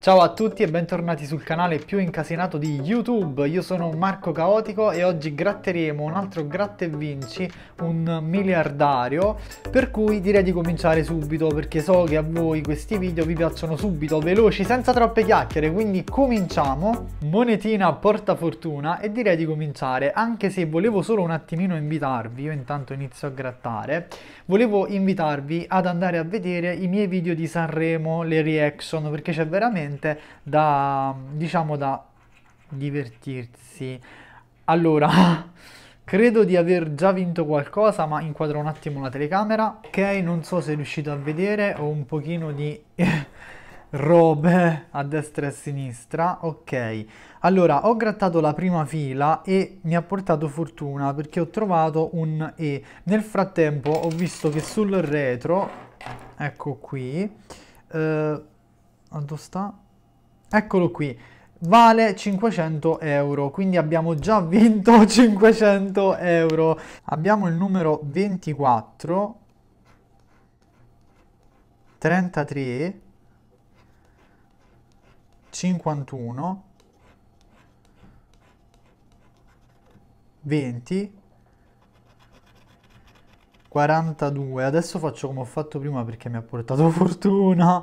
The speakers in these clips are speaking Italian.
Ciao a tutti e bentornati sul canale più incasinato di YouTube, io sono Marco Caotico e oggi gratteremo un altro gratta e vinci, un miliardario, per cui direi di cominciare subito perché so che a voi questi video vi piacciono subito, veloci, senza troppe chiacchiere, quindi cominciamo, monetina porta fortuna e direi di cominciare, anche se volevo solo un attimino invitarvi, io intanto inizio a grattare, volevo invitarvi ad andare a vedere i miei video di Sanremo, le reaction, perché c'è veramente assolutamente da, diciamo, da divertirsi. Allora, credo di aver già vinto qualcosa, ma inquadro un attimo la telecamera. Ok, non so se riuscite a vedere, ho un pochino di... robe a destra e a sinistra ok allora ho grattato la prima fila e mi ha portato fortuna perché ho trovato un E nel frattempo ho visto che sul retro ecco qui eh, quanto sta? Eccolo qui. Vale 500 euro, quindi abbiamo già vinto 500 euro. Abbiamo il numero 24, 33, 51, 20, 42. Adesso faccio come ho fatto prima perché mi ha portato fortuna.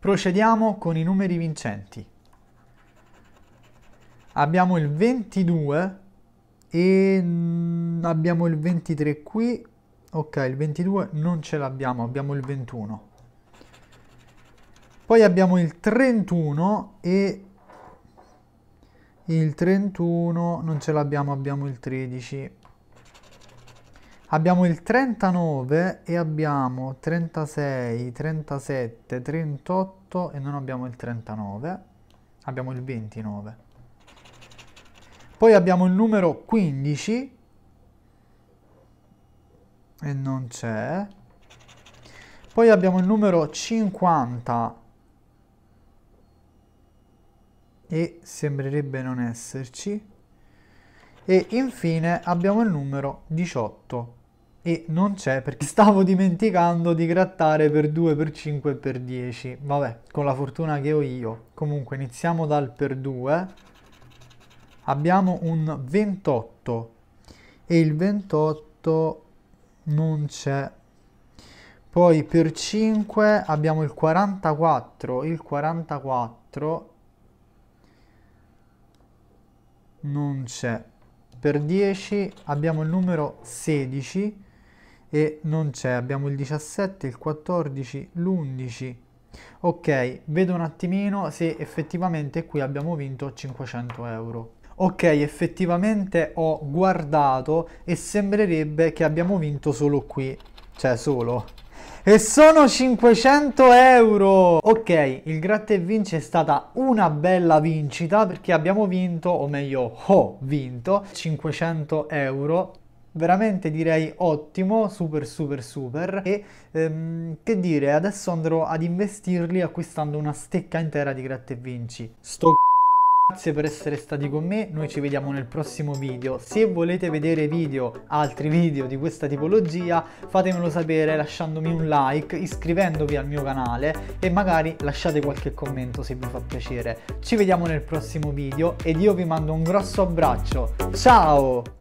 Procediamo con i numeri vincenti. Abbiamo il 22 e abbiamo il 23 qui. Ok, il 22 non ce l'abbiamo, abbiamo il 21. Poi abbiamo il 31 e il 31 non ce l'abbiamo, abbiamo il 13. Abbiamo il 39 e abbiamo 36, 37, 38 e non abbiamo il 39. Abbiamo il 29. Poi abbiamo il numero 15 e non c'è. Poi abbiamo il numero 50 e sembrerebbe non esserci. E infine abbiamo il numero 18 e non c'è perché stavo dimenticando di grattare per 2, per 5 e per 10. Vabbè, con la fortuna che ho io. Comunque iniziamo dal per 2. Abbiamo un 28 e il 28 non c'è. Poi per 5 abbiamo il 44, il 44 non c'è. Per 10 abbiamo il numero 16 e non c'è, abbiamo il 17, il 14, l'11. Ok, vedo un attimino se effettivamente qui abbiamo vinto 500 euro. Ok, effettivamente ho guardato e sembrerebbe che abbiamo vinto solo qui, cioè solo. E sono 500 euro! Ok, il gratta e vince è stata una bella vincita perché abbiamo vinto, o meglio ho vinto, 500 euro veramente direi ottimo, super super super e ehm, che dire adesso andrò ad investirli acquistando una stecca intera di gratte e vinci. Sto Grazie per essere stati con me, noi ci vediamo nel prossimo video. Se volete vedere video, altri video di questa tipologia, fatemelo sapere lasciandomi un like, iscrivendovi al mio canale e magari lasciate qualche commento se vi fa piacere. Ci vediamo nel prossimo video ed io vi mando un grosso abbraccio. Ciao!